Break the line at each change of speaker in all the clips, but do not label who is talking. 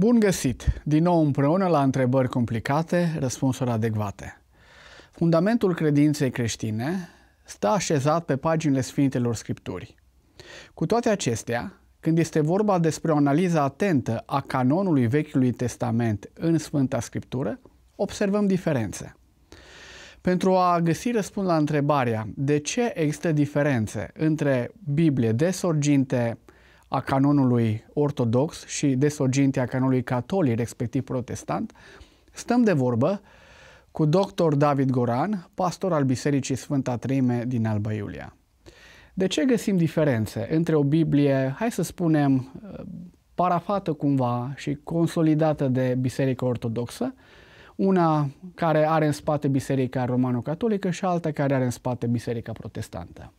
Bun găsit! Din nou împreună la întrebări complicate, răspunsuri adecvate. Fundamentul credinței creștine stă așezat pe paginile Sfintelor Scripturi. Cu toate acestea, când este vorba despre o analiză atentă a canonului Vechiului Testament în Sfânta Scriptură, observăm diferențe. Pentru a găsi răspuns la întrebarea de ce există diferențe între Biblie de sorginte, a canonului ortodox și desoginte a canonului catolic, respectiv protestant, stăm de vorbă cu dr. David Goran, pastor al Bisericii Sfânta Treime din Alba Iulia. De ce găsim diferențe între o Biblie, hai să spunem, parafată cumva și consolidată de Biserica Ortodoxă, una care are în spate Biserica Romano-Catolică și alta care are în spate Biserica Protestantă?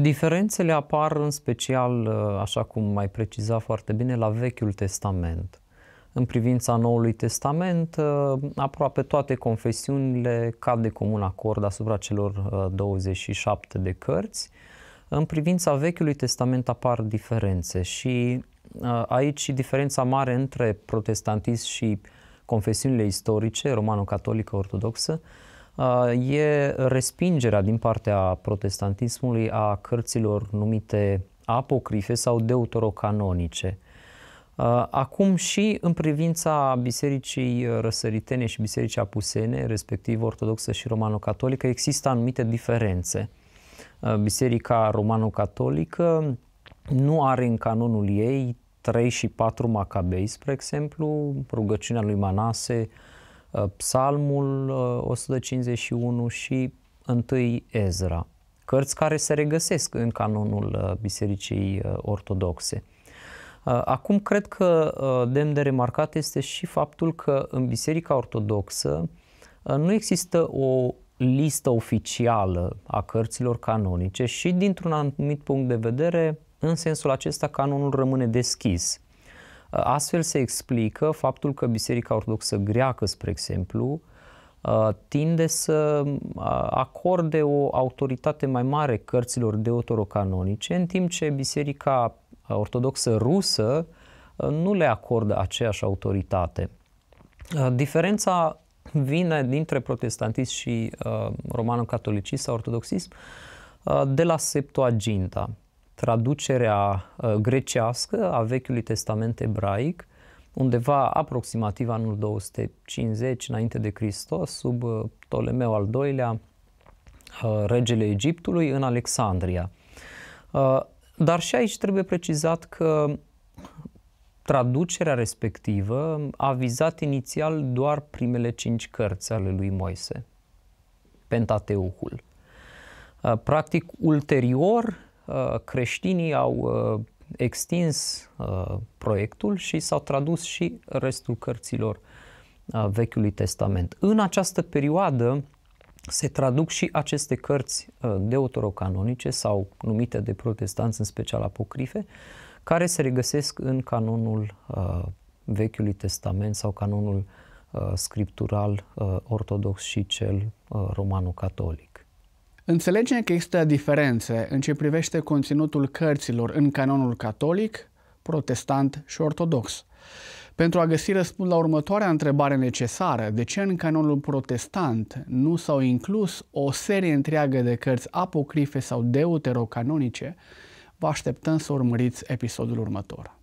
Diferențele apar în special, așa cum mai preciza foarte bine, la Vechiul Testament. În privința Noului Testament, aproape toate confesiunile cad de comun acord asupra celor 27 de cărți. În privința Vechiului Testament apar diferențe și aici diferența mare între protestantism și confesiunile istorice, romano-catolică, ortodoxă, uh, Uh, e respingerea din partea protestantismului a cărților numite apocrife sau deuterocanonice. Uh, acum și în privința bisericii răsăritene și bisericii apusene, respectiv ortodoxă și romano-catolică, există anumite diferențe. Uh, Biserica romano-catolică nu are în canonul ei 3 și 4 Macabei, spre exemplu, rugăciunea lui Manase, uh, Uh, psalmul 151 uh, și 1 Ezra, cărți care se regăsesc în canonul uh, Bisericii Ortodoxe. Acum, cred că demn de remarcat este și faptul că în Biserica Ortodoxă nu există o listă oficială a cărților canonice și, dintr-un anumit punct de vedere, în sensul acesta, canonul rămâne deschis. Uh, astfel se explică faptul că Biserica Ortodoxă Greacă, spre exemplu, uh, tinde să uh, acorde o autoritate mai mare cărților deuterocanonice, în timp ce Biserica Ortodoxă Rusă nu le acordă aceeași autoritate. Diferența vine dintre protestantism și romano catolicism sau ortodoxism de la Septuaginta traducerea uh, grecească a Vechiului Testament ebraic, undeva aproximativ anul 250 înainte de Hristos, sub uh, Ptolemeu al II-lea, uh, regele Egiptului, în Alexandria. Dar și aici trebuie precizat că traducerea respectivă a vizat inițial doar primele cinci cărți ale lui Moise, Pentateucul. Practic, ulterior, Uh, creștinii au uh, extins uh, proiectul și s-au tradus și restul cărților Vechiului Testament. În această perioadă se traduc și aceste cărți deuterocanonice sau numite de protestanți în special apocrife, care se regăsesc în canonul Vechiului Testament sau canonul scriptural ortodox și cel romano-catolic.
Înțelegem că există diferențe în ce privește conținutul cărților în canonul catolic, protestant și ortodox. Pentru a găsi răspuns la următoarea întrebare necesară, de ce în canonul protestant nu s-au inclus o serie întreagă de cărți apocrife sau deuterocanonice, vă așteptăm să urmăriți episodul următor.